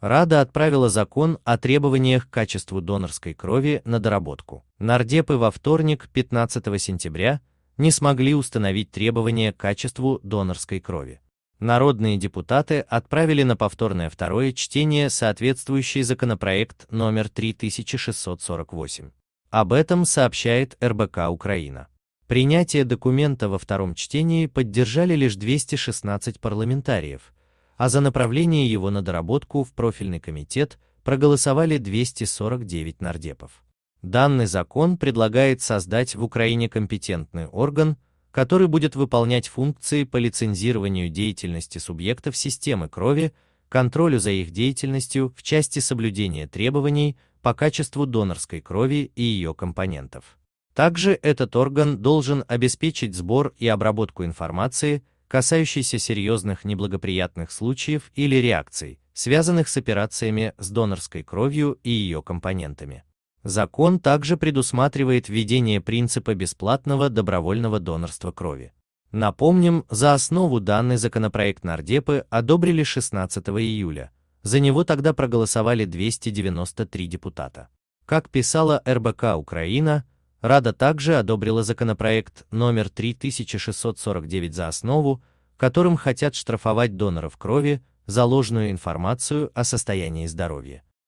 Рада отправила закон о требованиях к качеству донорской крови на доработку. Нардепы во вторник, 15 сентября, не смогли установить требования к качеству донорской крови. Народные депутаты отправили на повторное второе чтение соответствующий законопроект номер 3648. Об этом сообщает РБК Украина. Принятие документа во втором чтении поддержали лишь 216 парламентариев – а за направление его на доработку в профильный комитет проголосовали 249 нардепов. Данный закон предлагает создать в Украине компетентный орган, который будет выполнять функции по лицензированию деятельности субъектов системы крови, контролю за их деятельностью в части соблюдения требований по качеству донорской крови и ее компонентов. Также этот орган должен обеспечить сбор и обработку информации, касающийся серьезных неблагоприятных случаев или реакций, связанных с операциями с донорской кровью и ее компонентами. Закон также предусматривает введение принципа бесплатного добровольного донорства крови. Напомним, за основу данный законопроект нардепы одобрили 16 июля. За него тогда проголосовали 293 депутата. Как писала РБК Украина, Рада также одобрила законопроект номер 3649 за основу, которым хотят штрафовать доноров крови за ложную информацию о состоянии здоровья.